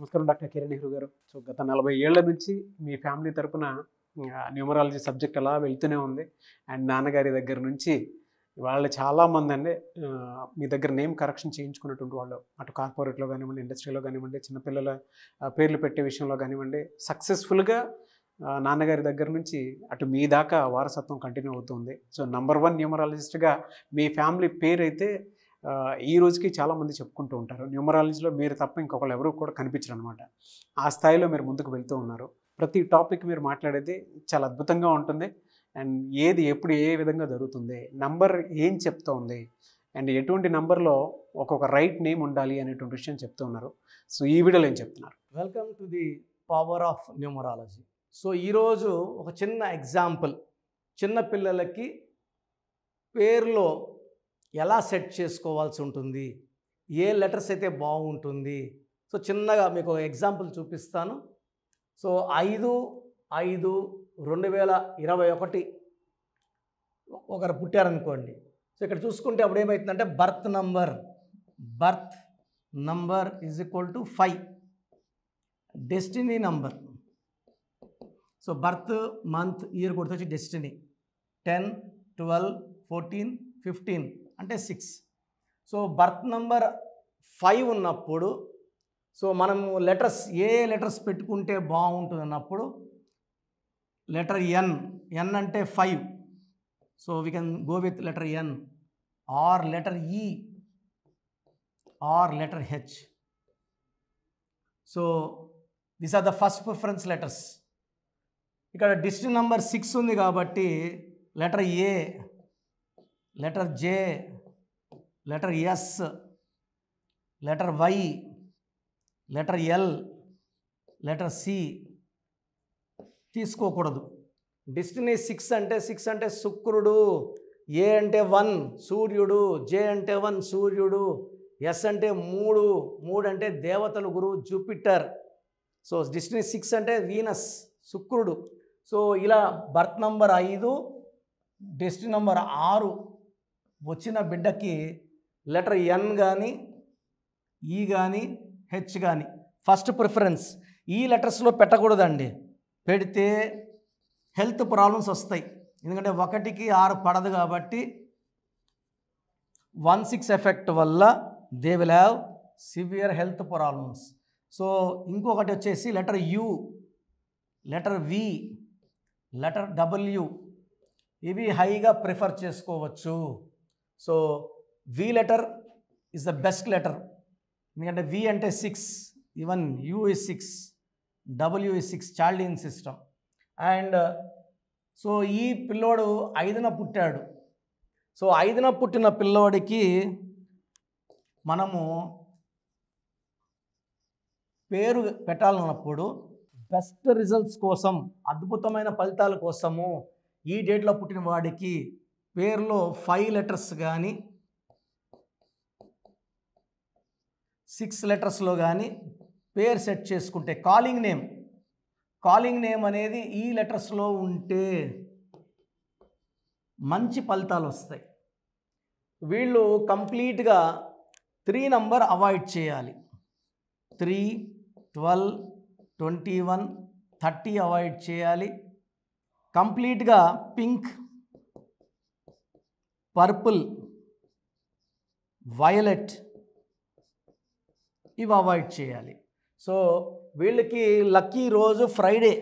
నమస్కారం డాక్టర్ కిరణ్ నెహ్రూ గారు సో గత నలభై ఏళ్ల నుంచి మీ ఫ్యామిలీ తరపున న్యూమరాలజీ సబ్జెక్ట్ అలా వెళ్తూనే ఉంది అండ్ నాన్నగారి దగ్గర నుంచి వాళ్ళు చాలామంది అండి మీ దగ్గర నేమ్ కరెక్షన్ చేయించుకున్నటువంటి వాళ్ళు అటు కార్పొరేట్లో కానివ్వండి ఇండస్ట్రీలో కానివ్వండి చిన్నపిల్లల పేర్లు పెట్టే విషయంలో కానివ్వండి సక్సెస్ఫుల్గా నాన్నగారి దగ్గర నుంచి అటు మీ దాకా వారసత్వం కంటిన్యూ అవుతుంది సో నంబర్ వన్ న్యూమరాలజిస్ట్గా మీ ఫ్యామిలీ పేరు అయితే ఈ రోజుకి చాలామంది చెప్పుకుంటూ ఉంటారు న్యూమరాలజీలో మీరు తప్ప ఇంకొకరు ఎవరు కూడా కనిపించరు అనమాట ఆ స్థాయిలో మీరు ముందుకు వెళ్తూ ఉన్నారు ప్రతి టాపిక్ మీరు మాట్లాడేది చాలా అద్భుతంగా ఉంటుంది అండ్ ఏది ఎప్పుడు ఏ విధంగా జరుగుతుంది నంబర్ ఏం చెప్తా ఉంది అండ్ ఎటువంటి నంబర్లో ఒక్కొక్క రైట్ నేమ్ ఉండాలి అనేటువంటి విషయం చెప్తూ ఉన్నారు సో ఈ వీడియోలో ఏం చెప్తున్నారు welcome to the power of numerology so ఈరోజు ఒక చిన్న ఎగ్జాంపుల్ చిన్న పిల్లలకి పేర్లో ఎలా సెట్ చేసుకోవాల్సి ఉంటుంది ఏ లెటర్స్ అయితే బాగుంటుంది సో చిన్నగా మీకు ఎగ్జాంపుల్ చూపిస్తాను సో ఐదు ఐదు రెండు వేల ఇరవై ఒకటి ఒకరు పుట్టారనుకోండి సో ఇక్కడ చూసుకుంటే అప్పుడు ఏమవుతుందంటే birth number birth number is equal to five destiny number so birth month year కొడుతొచ్చి destiny ten twelve fourteen fifteen అంటే six so birth number five ఉన్నప్పుడు సో మనం లెటర్స్ ఏ లెటర్స్ పెట్టుకుంటే బాగుంటుంది అన్నప్పుడు లెటర్ ఎన్ ఎన్ అంటే five so we can go with letter N or letter E or letter H so this are the first preference letters ఇక్కడ destiny number six ఉంది కాబట్టి letter A letter J letter S letter Y letter L letter C తీసుకోకూడదు destiny six అంటే six అంటే శుక్రుడు ఏ అంటే one సూర్యుడు జే అంటే వన్ సూర్యుడు ఎస్ అంటే మూడు మూడు అంటే దేవతల గురువు జూపిటర్ సో డిస్టిని సిక్స్ అంటే వీనస్ శుక్రుడు సో ఇలా బర్త్ నంబర్ ఐదు డెస్టినీ నంబర్ ఆరు వచ్చిన బిడ్డకి లెటర్ ఎన్ కానీ ఈ కానీ హెచ్ కానీ ఫస్ట్ ప్రిఫరెన్స్ ఈ లెటర్స్లో పెట్టకూడదండి పెడితే హెల్త్ ప్రాబ్లమ్స్ వస్తాయి ఎందుకంటే ఒకటికి ఆరు పడదు కాబట్టి వన్ సిక్స్ ఎఫెక్ట్ వల్ల they will have severe health problems so ఇంకొకటి వచ్చేసి letter U letter V letter W ఇవి హైగా ప్రిఫర్ చేసుకోవచ్చు so V letter is the best letter ఎందుకంటే వి అంటే six even U six W six చార్లియన్ system and so ఈ పిల్లోడు ఐదున పుట్టాడు సో ఐదున పుట్టిన పిల్లోడికి మనము పేరు పెట్టాలన్నప్పుడు బెస్ట్ రిజల్ట్స్ కోసం అద్భుతమైన ఫలితాల కోసము ఈ డేట్లో పుట్టిన వాడికి పేర్లో ఫైవ్ లెటర్స్ కానీ సిక్స్ లెటర్స్లో కానీ పేరు సెట్ చేసుకుంటే కాలింగ్ నేమ్ కాలింగ్ నేమ్ అనేది ఈ లెటర్స్లో ఉంటే మంచి ఫలితాలు వస్తాయి వీళ్ళు కంప్లీట్గా త్రీ నంబర్ అవాయిడ్ చేయాలి three twelve twenty one thirty avoid చేయాలి కంప్లీట్గా పింక్ పర్పుల్ వయలెట్ ఇవి అవాయిడ్ చేయాలి సో వీళ్ళకి లక్కీ రోజు ఫ్రైడే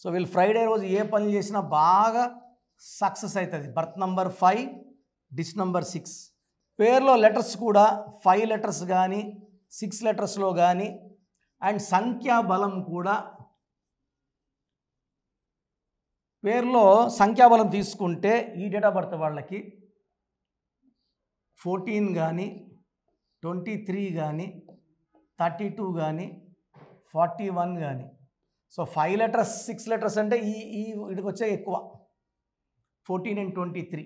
సో వీళ్ళు ఫ్రైడే రోజు ఏ పని చేసినా బాగా సక్సెస్ అవుతుంది బర్త్ నంబర్ ఫైవ్ డిష్ నంబర్ సిక్స్ పేర్లో లెటర్స్ కూడా ఫైవ్ లెటర్స్ కానీ సిక్స్ లెటర్స్లో కానీ అండ్ సంఖ్యా బలం కూడా పేర్లో సంఖ్యాబలం తీసుకుంటే ఈ డేట్ ఆఫ్ బర్త్ వాళ్ళకి ఫోర్టీన్ కానీ ట్వంటీ త్రీ కానీ థర్టీ టూ కానీ ఫార్టీ వన్ కానీ so five letters six letters అంటే ఈ ఈ వీటికి వచ్చే ఎక్కువ fourteen and twenty three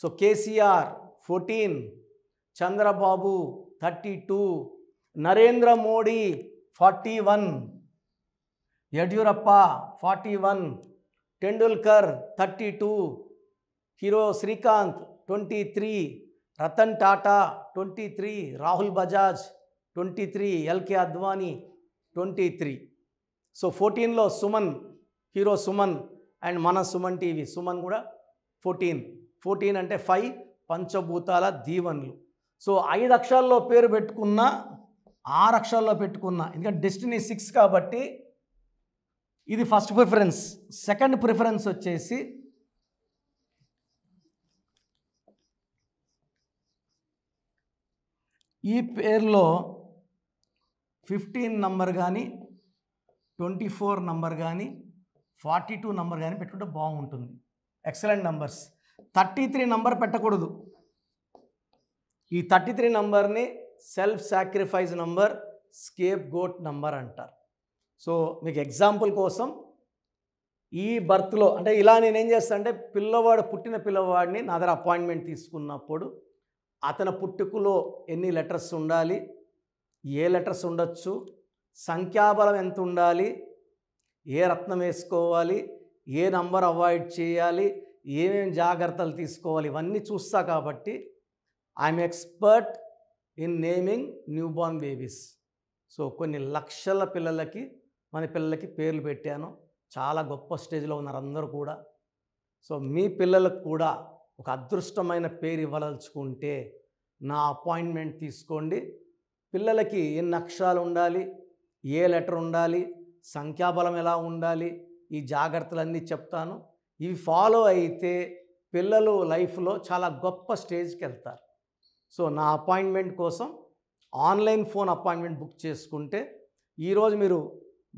so KCR fourteen Chandrababu thirty two Narendra Modi forty one Yediyurappa forty one Tendulkar thirty two hero Srikanth twenty three Ratan Tata twenty three Rahul Bajaj twenty three LK Advani twenty three so ఫోర్టీన్లో Suman hero Suman and మన Suman TV Suman కూడా fourteen fourteen అంటే ఫైవ్ పంచభూతాల దీవన్లు సో ఐదు అక్షరాల్లో పేరు పెట్టుకున్న ఆరు అక్షరాల్లో పెట్టుకున్న ఎందుకంటే డెస్టినీ సిక్స్ కాబట్టి ఇది ఫస్ట్ ప్రిఫరెన్స్ సెకండ్ ప్రిఫరెన్స్ వచ్చేసి ఈ పేర్లో ఫిఫ్టీన్ నంబర్ కానీ ట్వంటీ ఫోర్ నంబర్ కానీ ఫార్టీ టూ నంబర్ కానీ పెట్టుకుంటే బాగుంటుంది excellent numbers thirty three number పెట్టకూడదు ఈ థర్టీ త్రీ నంబర్ని self sacrifice number scape goat number అంటారు సో మీకు ఎగ్జాంపుల్ కోసం ఈ బర్త్లో అంటే ఇలా నేనేం చేస్తాను అంటే పిల్లవాడు పుట్టిన పిల్లవాడిని నా దగ్గర అపాయింట్మెంట్ తీసుకున్నప్పుడు అతని పుట్టుకులో ఎన్ని లెటర్స్ ఉండాలి ఏ లెటర్స్ ఉండొచ్చు సంఖ్యాబలం ఎంత ఉండాలి ఏ రత్నం వేసుకోవాలి ఏ నంబర్ అవాయిడ్ చేయాలి ఏమేమి జాగ్రత్తలు తీసుకోవాలి ఇవన్నీ చూస్తా కాబట్టి I'm expert in naming newborn babies so కొన్ని లక్షల పిల్లలకి మన పిల్లలకి పేర్లు పెట్టాను చాలా గొప్ప స్టేజ్లో ఉన్నారు అందరూ కూడా సో మీ పిల్లలకు కూడా ఒక అదృష్టమైన పేరు ఇవ్వదలుచుకుంటే నా అపాయింట్మెంట్ తీసుకోండి పిల్లలకి ఎన్ని అక్షరాలు ఉండాలి ఏ లెటర్ ఉండాలి సంఖ్యాబలం ఎలా ఉండాలి ఈ జాగ్రత్తలన్నీ చెప్తాను ఇవి ఫాలో అయితే పిల్లలు లైఫ్లో చాలా గొప్ప స్టేజ్కి వెళ్తారు సో నా అపాయింట్మెంట్ కోసం ఆన్లైన్ ఫోన్ అపాయింట్మెంట్ బుక్ చేసుకుంటే ఈరోజు మీరు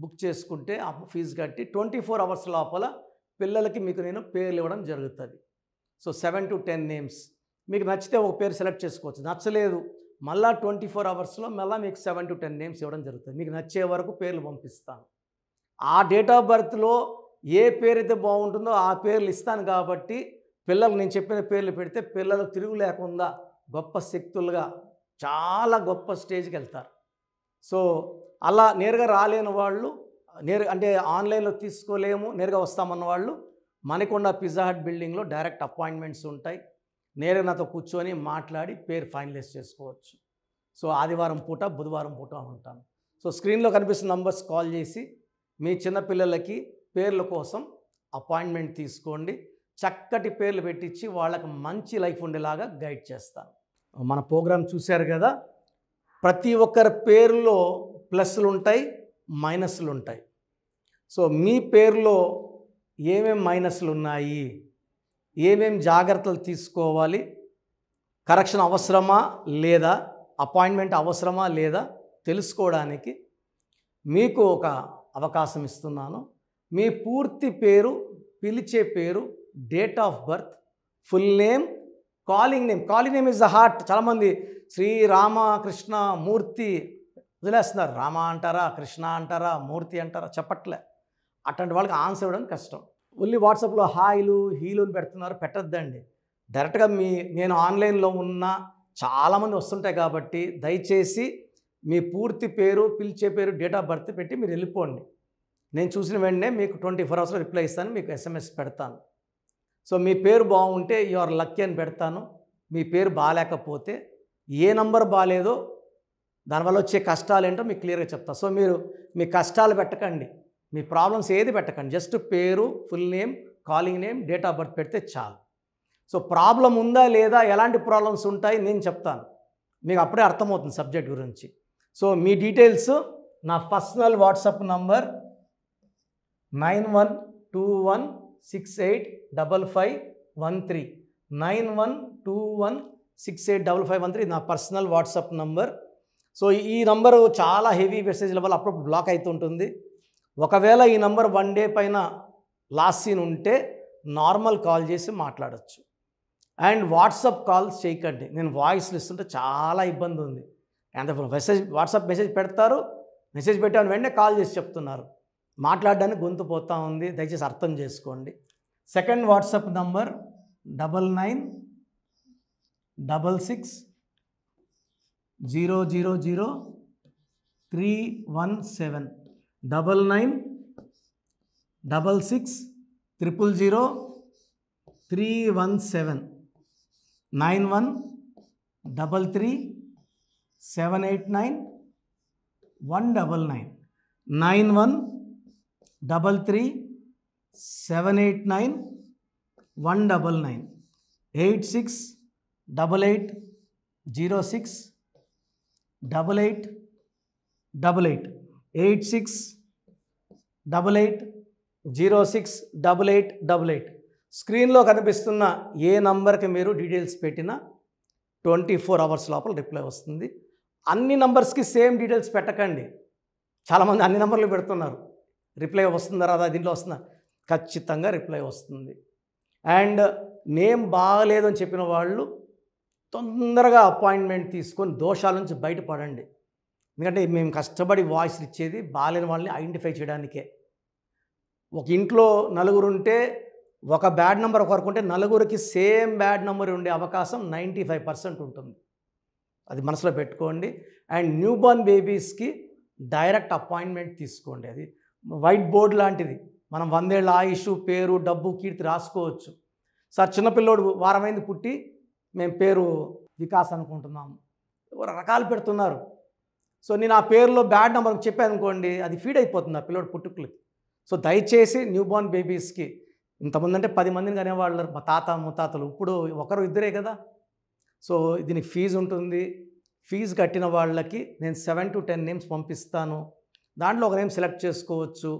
బుక్ చేసుకుంటే ఆ ఫీజు కట్టి ట్వంటీ ఫోర్ అవర్స్ లోపల పిల్లలకి మీకు నేను పేర్లు ఇవ్వడం జరుగుతుంది so seven to ten names మీకు నచ్చితే ఒక పేరు సెలెక్ట్ చేసుకోవచ్చు నచ్చలేదు మళ్ళీ ట్వంటీ ఫోర్ అవర్స్లో మళ్ళీ మీకు సెవెన్ టు టెన్ నేమ్స్ ఇవ్వడం జరుగుతుంది మీకు నచ్చే వరకు పేర్లు పంపిస్తాను ఆ డేట్ ఆఫ్ బర్త్లో ఏ పేరు అయితే బాగుంటుందో ఆ పేర్లు ఇస్తాను కాబట్టి పిల్లలు నేను చెప్పిన పేర్లు పెడితే పిల్లలు తిరుగు లేకుండా గొప్ప శక్తులుగా చాలా గొప్ప స్టేజ్కి వెళ్తారు సో అలా నేరుగా రాలేని వాళ్ళు నేరు అంటే ఆన్లైన్లో తీసుకోలేము నేరుగా వస్తామన్న వాళ్ళు మనకొండ పిజ్జా హట్ బిల్డింగ్లో డైరెక్ట్ అపాయింట్మెంట్స్ ఉంటాయి నేరుగా నాతో కూర్చొని మాట్లాడి పేరు ఫైనలైజ్ చేసుకోవచ్చు సో ఆదివారం పూట బుధవారం పూట ఉంటాను సో స్క్రీన్లో కనిపిస్తున్న నంబర్స్ కాల్ చేసి మీ చిన్నపిల్లలకి పేర్ల కోసం అపాయింట్మెంట్ తీసుకోండి చక్కటి పేర్లు పెట్టించి వాళ్ళకి మంచి లైఫ్ ఉండేలాగా గైడ్ చేస్తాను మన ప్రోగ్రాం చూశారు కదా ప్రతి ఒక్కరి పేరులో ప్లస్లు ఉంటాయి మైనస్లు ఉంటాయి సో మీ పేరులో ఏమేం మైనస్లు ఉన్నాయి ఏమేం జాగ్రత్తలు తీసుకోవాలి కరెక్షన్ అవసరమా లేదా అపాయింట్మెంట్ అవసరమా లేదా తెలుసుకోవడానికి మీకు ఒక అవకాశం ఇస్తున్నాను మీ పూర్తి పేరు పిలిచే పేరు date of birth full name calling name calling name is the heart చాలామంది శ్రీరామకృష్ణ మూర్తి వదిలేస్తున్నారు రామ అంటారా కృష్ణ అంటారా మూర్తి అంటారా చెప్పట్లే అట్లాంటి వాళ్ళకి ఆన్సర్ ఇవ్వడం కష్టం ఓన్లీ వాట్సాప్లో హాయిలు హీలు పెడుతున్నారు పెట్టద్దండి డైరెక్ట్గా మీ నేను ఆన్లైన్లో ఉన్న చాలామంది వస్తుంటాయి కాబట్టి దయచేసి మీ పూర్తి పేరు పిలిచే పేరు డేట్ ఆఫ్ బర్త్ పెట్టి మీరు వెళ్ళిపోండి నేను చూసిన వెంటనే మీకు ట్వంటీ ఫోర్ అవర్స్లో రిప్లై ఇస్తాను మీకు ఎస్ఎంఎస్ పెడతాను సో మీ పేరు బాగుంటే యు ఆర్ లక్కీ అని పెడతాను మీ పేరు బాగాలేకపోతే ఏ నంబర్ బాగాలేదో దానివల్ల వచ్చే కష్టాలు ఏంటో మీకు క్లియర్గా చెప్తా సో మీరు మీ కష్టాలు పెట్టకండి మీ ప్రాబ్లమ్స్ ఏది పెట్టకండి జస్ట్ పేరు full name calling name date of birth పెడితే చాలు సో ప్రాబ్లం ఉందా లేదా ఎలాంటి ప్రాబ్లమ్స్ ఉంటాయి నేను చెప్తాను మీకు అప్పుడే అర్థమవుతుంది సబ్జెక్ట్ గురించి సో మీ డీటెయిల్స్ నా personal WhatsApp number nine one two one six eight double five one three nine one two one six eight double five one three నా పర్సనల్ వాట్సాప్ నంబర్ సో ఈ నంబరు చాలా heavy మెసేజ్ల వల్ల అప్పుడప్పుడు block అవుతుంటుంది ఒకవేళ ఈ నంబర్ వన్ డే పైన లాస్ట్ సీన్ ఉంటే నార్మల్ కాల్ చేసి మాట్లాడచ్చు అండ్ వాట్సాప్ కాల్స్ చేయకండి నేను వాయిస్ ఇస్తుంటే చాలా ఇబ్బంది ఉంది ఎంత మెసేజ్ వాట్సాప్ మెసేజ్ పెడతారు మెసేజ్ పెట్టాను వెంటనే కాల్ చేసి చెప్తున్నారు మాట్లాడడానికి గొంతు పోతూ ఉంది దయచేసి అర్థం చేసుకోండి second WhatsApp number double nine double six zero zero zero three one seven double nine double six triple zero three one seven nine one double three seven eight nine one double nine nine one double three seven eight nine one double nine eight six double eight zero six double eight double eight eight six double eight zero six double eight double eight స్క్రీన్లో కనిపిస్తున్న ఏ నంబర్కి మీరు details పెట్టినా twenty four hours లోపల reply వస్తుంది అన్ని నంబర్స్కి same details పెట్టకండి చాలామంది అన్ని నంబర్లు పెడుతున్నారు రిప్లై వస్తుందా రాదా దీంట్లో వస్తుందా ఖచ్చితంగా రిప్లై వస్తుంది అండ్ నేమ్ అని చెప్పిన వాళ్ళు తొందరగా అపాయింట్మెంట్ తీసుకొని దోషాల నుంచి బయటపడండి ఎందుకంటే మేము కష్టపడి వాయిస్ ఇచ్చేది బాగాలేని వాళ్ళని ఐడెంటిఫై చేయడానికే ఒక ఇంట్లో నలుగురు ఉంటే ఒక బ్యాడ్ నెంబర్ ఒకరికి ఉంటే నలుగురికి సేమ్ బ్యాడ్ నెంబర్ ఉండే అవకాశం నైంటీ ఫైవ్ పర్సెంట్ ఉంటుంది అది మనసులో పెట్టుకోండి అండ్ న్యూ బోర్న్ బేబీస్కి డైరెక్ట్ అపాయింట్మెంట్ తీసుకోండి అది వైట్ బోర్డ్ లాంటిది మనం వందేళ్ళ ఆయుష్ పేరు డబ్బు కీర్తి రాసుకోవచ్చు సార్ చిన్నపిల్లోడు వారమైంది పుట్టి మేము పేరు వికాస్ అనుకుంటున్నాం రకాలు పెడుతున్నారు సో నేను ఆ పేరులో బ్యాడ్ నెంబర్ చెప్పాను అనుకోండి అది ఫీడ్ అయిపోతుంది ఆ పిల్లడు పుట్టుకులకి సో దయచేసి న్యూ బోర్న్ బేబీస్కి ఇంతమంది అంటే పది మందిని కనేవాళ్ళు మా తాత ముత్తాతలు ఇప్పుడు ఒకరు ఇద్దరే కదా సో దీనికి ఫీజు ఉంటుంది ఫీజు కట్టిన వాళ్ళకి నేను సెవెన్ టు టెన్ నేమ్స్ పంపిస్తాను దాంట్లో ఒక నేమ్ సెలెక్ట్ చేసుకోవచ్చు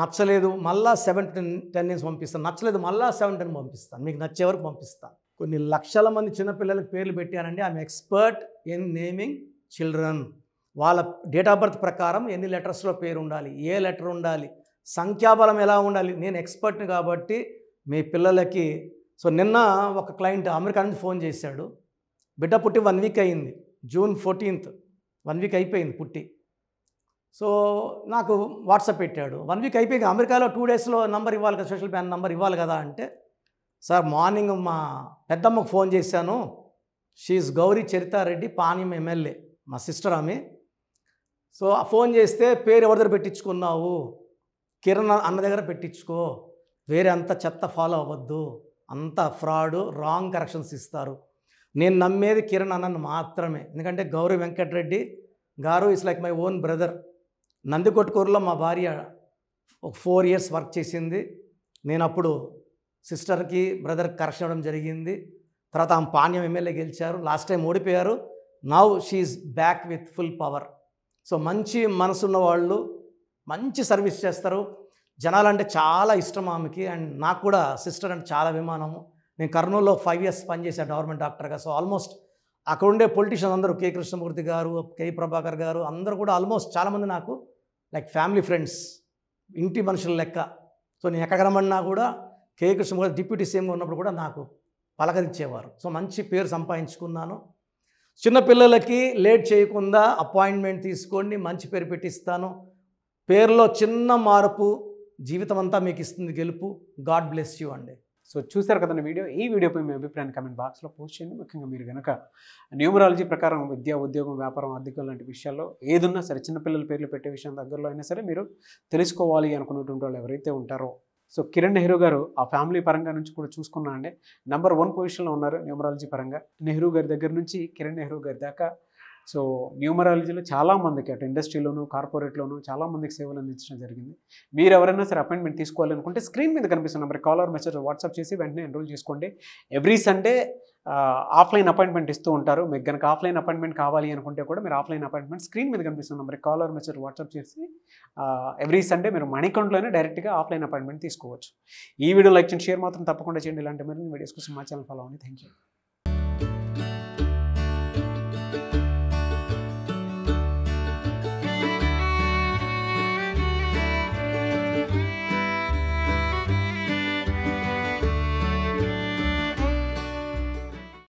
నచ్చలేదు మళ్ళా సెవెన్ టెన్ టెన్ నేమ్స్ పంపిస్తాను నచ్చలేదు మళ్ళా సెవెన్ టెన్ పంపిస్తాను మీకు నచ్చే వరకు పంపిస్తాను కొన్ని లక్షల మంది చిన్నపిల్లలకు పేర్లు పెట్టానండి ఆమె ఎక్స్పర్ట్ ఇన్ నేమింగ్ చిల్డ్రన్ వాళ్ళ డేట్ ఆఫ్ బర్త్ ప్రకారం ఎన్ని లెటర్స్లో పేరు ఉండాలి ఏ లెటర్ ఉండాలి సంఖ్యాబలం ఎలా ఉండాలి నేను ఎక్స్పర్ట్ని కాబట్టి మీ పిల్లలకి సో నిన్న ఒక క్లయింట్ అమెరికా నుంచి ఫోన్ చేశాడు బిడ్డ పుట్టి వన్ వీక్ అయింది జూన్ ఫోర్టీన్త్ వన్ వీక్ అయిపోయింది పుట్టి సో నాకు వాట్సాప్ పెట్టాడు వన్ వీక్ అయిపోయింది అమెరికాలో టూ డేస్లో నంబర్ ఇవ్వాలి కదా సోషల్ బ్యాన్ నంబర్ ఇవ్వాలి కదా అంటే సార్ మార్నింగ్ మా పెద్దమ్మకు ఫోన్ చేశాను షీఈ్ గౌరీ చరితారెడ్డి పానీయం ఎమ్మెల్యే మా సిస్టర్ ఆమె సో ఆ ఫోన్ చేస్తే పేరు ఎవరి దగ్గర పెట్టించుకున్నావు కిరణ్ అన్న దగ్గర పెట్టించుకో వేరే అంత చెత్త ఫాలో అవ్వద్దు అంత ఫ్రాడ్ రాంగ్ కరెక్షన్స్ ఇస్తారు నేను నమ్మేది కిరణ్ అన్నను మాత్రమే ఎందుకంటే గౌరీ వెంకటరెడ్డి గారు is like my own brother నందికొట్కూరులో మా భార్య ఒక ఫోర్ ఇయర్స్ వర్క్ చేసింది నేను అప్పుడు సిస్టర్కి బ్రదర్ కరెక్షన్ అవ్వడం జరిగింది తర్వాత ఆమె పాణ్యం ఎమ్మెల్యే గెలిచారు లాస్ట్ టైం ఓడిపోయారు now she's back with full power so మంచి మనసున్న వాళ్ళు మంచి సర్వీస్ చేస్తారు జనాలంటే చాలా ఇష్టం ఆమెకి అండ్ నాకు కూడా సిస్టర్ అంటే చాలా అభిమానము నేను కర్నూలులో ఫైవ్ ఇయర్స్ పనిచేశాను గవర్నమెంట్ డాక్టర్గా సో ఆల్మోస్ట్ అక్కడ ఉండే పొలిటీషియన్ అందరూ కే కృష్ణమూర్తి గారు కే ప్రభాకర్ గారు అందరూ కూడా ఆల్మోస్ట్ చాలామంది నాకు లైక్ ఫ్యామిలీ ఫ్రెండ్స్ ఇంటి మనుషుల లెక్క సో నేను ఎక్కడ రమ్మన్నా కూడా కే కృష్ణ డిప్యూటీ సీఎంగా ఉన్నప్పుడు కూడా నాకు పలకరించేవారు సో మంచి పేరు సంపాదించుకున్నాను చిన్నపిల్లలకి లేట్ చేయకుండా అపాయింట్మెంట్ తీసుకోండి మంచి పేరు పెట్టిస్తాను పేరులో చిన్న మార్పు జీవితం అంతా మీకు ఇస్తుంది గెలుపు గాడ్ బ్లెస్ యూ అండి సో చూశారు కదా వీడియో ఈ వీడియోపై మీ అభిప్రాయాన్ని కమెంట్ బాక్స్లో పోస్ట్ చేయండి ముఖ్యంగా మీరు కనుక న్యూమరాలజీ ప్రకారం విద్య ఉద్యోగం వ్యాపారం ఆర్థికం లాంటి విషయాల్లో ఏదున్నా సరే చిన్నపిల్లల పేర్లు పెట్టే విషయం దగ్గరలో అయినా సరే మీరు తెలుసుకోవాలి అనుకున్నటువంటి వాళ్ళు ఎవరైతే ఉంటారో సో కిరణ్ నెహ్రూ గారు ఆ ఫ్యామిలీ పరంగా నుంచి కూడా చూసుకున్నా అంటే నెంబర్ వన్ పొజిషన్లో ఉన్నారు న్యూమరాలజీ పరంగా నెహ్రూ గారి దగ్గర నుంచి కిరణ్ నెహ్రూ గారి దాకా సో న్యూమరాలజీలో చాలామందికి అటు ఇండస్ట్రీలోను కార్పొరేట్లోను చాలామందికి సేవలు అందించడం జరిగింది మీరు ఎవరైనా సరే అపాయింట్మెంట్ తీసుకోవాలనుకుంటే స్క్రీన్ మీద కనిపిస్తున్న నెంబర్ కాలర్ మెసేజ్ వాట్సాప్ చేసి వెంటనే ఎన్రోల్ చేసుకోండి ఎవ్రీ సండే ఆఫ్లైన్ అపాయింట్మెంట్ ఇస్తూ ఉంటారు మీకు కనుక ఆఫ్లైన్ అపాయింట్మెంట్ కావాలి అనుకుంటే కూడా మీరు ఆఫ్లైన్ అపాయింట్మెంట్ స్క్రీన్ మీద కనిపిస్తున్న నెంబర్ కాలర్ మెసేజ్ వాట్సాప్ చేసి ఎవ్రీ సండే మీరు మణికొండలోనే డైరెక్ట్గా ఆఫ్లైన్ అపాయింట్మెంట్ తీసుకోవచ్చు ఈ వీడియో లైక్ చేయండి షేర్ మాత్రం తప్పకుండా చేయండి ఇలాంటి మీరు వీడియోస్ కోసం మా ఛానల్ ఫాలో అవ్వండి థ్యాంక్ యూ